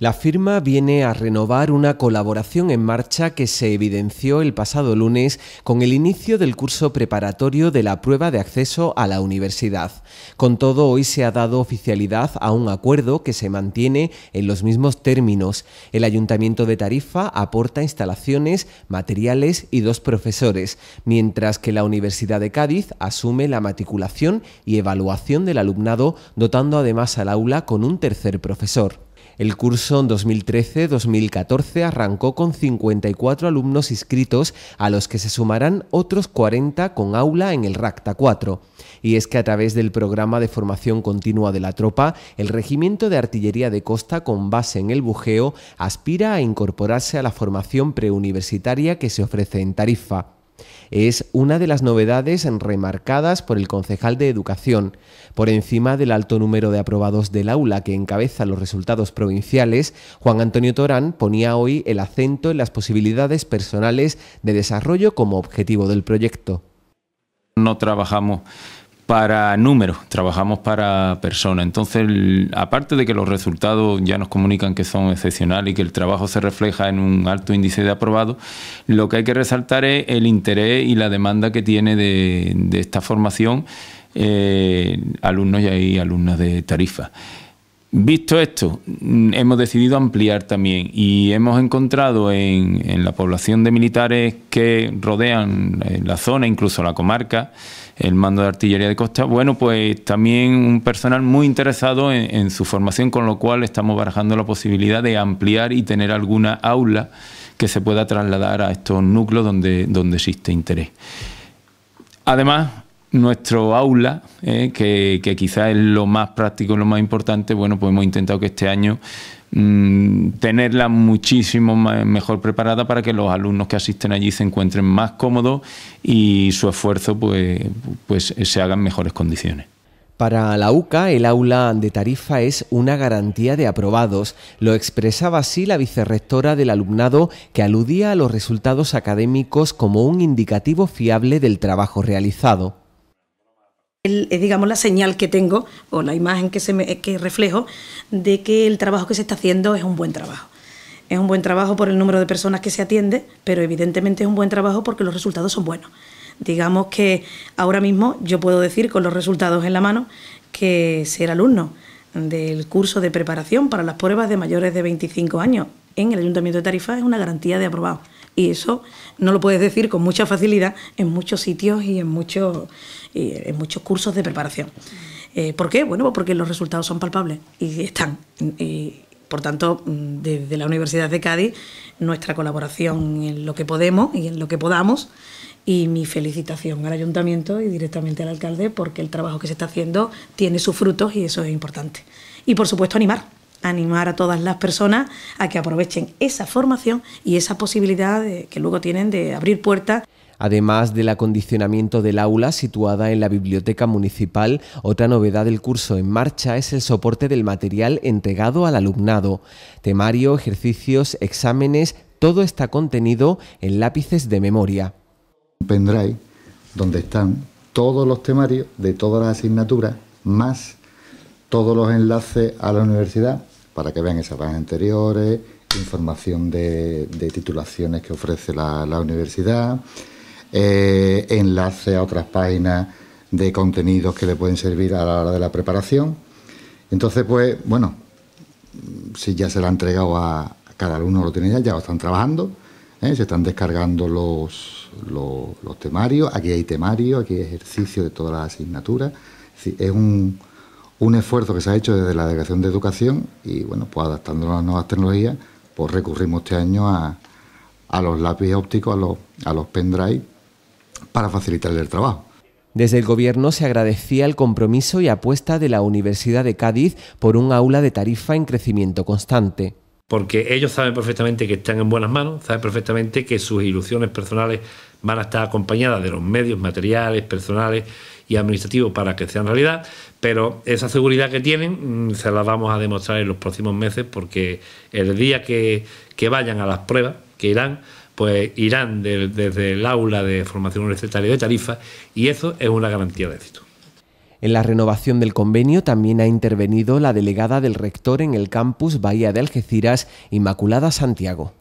La firma viene a renovar una colaboración en marcha que se evidenció el pasado lunes con el inicio del curso preparatorio de la prueba de acceso a la universidad. Con todo, hoy se ha dado oficialidad a un acuerdo que se mantiene en los mismos términos. El Ayuntamiento de Tarifa aporta instalaciones, materiales y dos profesores, mientras que la Universidad de Cádiz asume la matriculación y evaluación del alumnado, dotando además al aula con un tercer profesor. El curso 2013-2014 arrancó con 54 alumnos inscritos, a los que se sumarán otros 40 con aula en el RACTA 4. Y es que a través del programa de formación continua de la tropa, el Regimiento de Artillería de Costa con base en el Bujeo aspira a incorporarse a la formación preuniversitaria que se ofrece en Tarifa. Es una de las novedades remarcadas por el concejal de Educación, por encima del alto número de aprobados del aula que encabeza los resultados provinciales, Juan Antonio Torán ponía hoy el acento en las posibilidades personales de desarrollo como objetivo del proyecto. No trabajamos para números, trabajamos para personas. Entonces, aparte de que los resultados ya nos comunican que son excepcionales y que el trabajo se refleja en un alto índice de aprobado, lo que hay que resaltar es el interés y la demanda que tiene de, esta formación eh, alumnos y alumnas de tarifa. Visto esto, mm, hemos decidido ampliar también y hemos encontrado en, la población de militares que rodean eh, la zona, incluso la comarca, el mando de artillería de costa, bueno, pues también un personal muy interesado en, su formación, con lo cual estamos barajando la posibilidad de ampliar y tener alguna aula que se pueda trasladar a estos núcleos donde, donde existe interés. Además, nuestro aula, ¿eh? que, quizás es lo más práctico, lo más importante, bueno, pues hemos intentado que este año mm, tenerla muchísimo mejor preparada para que los alumnos que asisten allí se encuentren más cómodos y su esfuerzo pues, pues se haga en mejores condiciones. Para la UCA, el aula de Tarifa es una garantía de aprobados. Lo expresaba así la vicerrectora del alumnado, que aludía a los resultados académicos como un indicativo fiable del trabajo realizado. Es eh, digamos la señal que tengo o la imagen que, se me, eh, que reflejo de que el trabajo que se está haciendo es un buen trabajo. Es un buen trabajo por el número de personas que se atiende, pero evidentemente es un buen trabajo porque los resultados son buenos. Digamos que ahora mismo yo puedo decir con los resultados en la mano que ser alumno del curso de preparación para las pruebas de mayores de 25 años en el Ayuntamiento de Tarifa es una garantía de aprobado. Y eso no lo puedes decir con mucha facilidad en muchos sitios y en, muchos cursos de preparación. Eh, ¿Por qué? Bueno, pues porque los resultados son palpables y están. por tanto, mm, desde la Universidad de Cádiz, nuestra colaboración en lo que podemos y en lo que podamos, y mi felicitación al ayuntamiento y directamente al alcalde porque el trabajo que se está haciendo tiene sus frutos y eso es importante. Y por supuesto animar, animar a todas las personas a que aprovechen esa formación y esa posibilidad que luego tienen de abrir puertas. Además del acondicionamiento del aula situada en la biblioteca municipal, otra novedad del curso en marcha es el soporte del material entregado al alumnado. Temario, ejercicios, exámenes, todo está contenido en lápices de memoria. "...vendráis donde están todos los temarios de todas las asignaturas, más todos los enlaces a la universidad, para que vean esas páginas anteriores, información de, titulaciones que ofrece la, universidad, eh, enlace a otras páginas de contenidos que le pueden servir a la hora de la preparación. Entonces, pues, bueno, si ya se la ha entregado a cada alumno, lo tienen ya, ya lo están trabajando, ¿eh? se están descargando los, los, temarios, aquí hay temario, aquí hay ejercicio de todas las asignaturas, es un un esfuerzo que se ha hecho desde la Delegación de Educación y, bueno, pues a las nuevas tecnologías, pues recurrimos este año a, a los lápices ópticos, a los, a los pendrive, para facilitar el trabajo. Desde el Gobierno se agradecía el compromiso y apuesta de la Universidad de Cádiz por un aula de tarifa en crecimiento constante. Porque ellos saben perfectamente que están en buenas manos, saben perfectamente que sus ilusiones personales van a estar acompañadas de los medios materiales, personales y administrativos para que sean realidad, pero esa seguridad que tienen mm, se la vamos a demostrar en los próximos meses porque el día que, vayan a las pruebas, que irán, pues irán desde el aula de formación universitaria de Tarifa y eso es una garantía de éxito. En la renovación del convenio también ha intervenido la delegada del rector en el campus Bahía de Algeciras, Inmaculada Santiago.